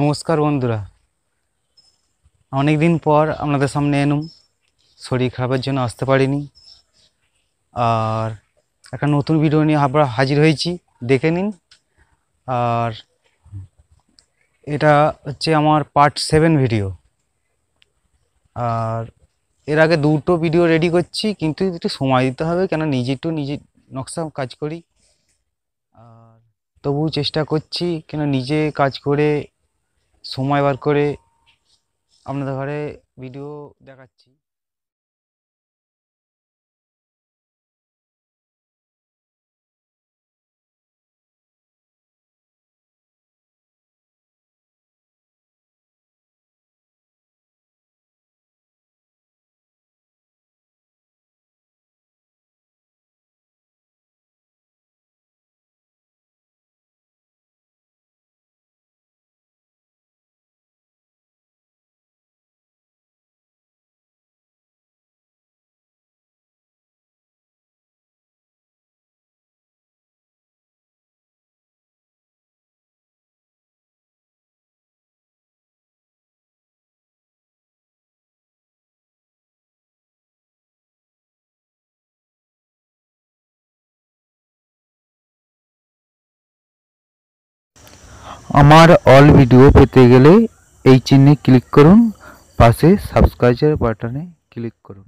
নমস্কার বন্ধুরা অনেক দিন পর আপনাদের সামনে এনুম শরীর খারাপের জন্য আসতে পারিনি আর একটা নতুন ভিডিও নিয়ে আবার হাজির হয়েছি দেখে নিন আর এটা হচ্ছে আমার পার্ট সেভেন ভিডিও আর এর আগে দুটো ভিডিও রেডি করছি কিন্তু একটু সময় দিতে হবে কেন নিজে একটু নিজে নকশা কাজ করি আর তবু চেষ্টা করছি কেন নিজে কাজ করে সময় বার করে আপনাদের ঘরে ভিডিও দেখাচ্ছি আমার অল ভিডিও পেতে গেলে এই চিহ্নে ক্লিক করুন পাশে সাবস্ক্রাইবের বাটনে ক্লিক করুন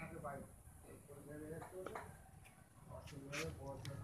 থাকে বাইরে অসুবিধা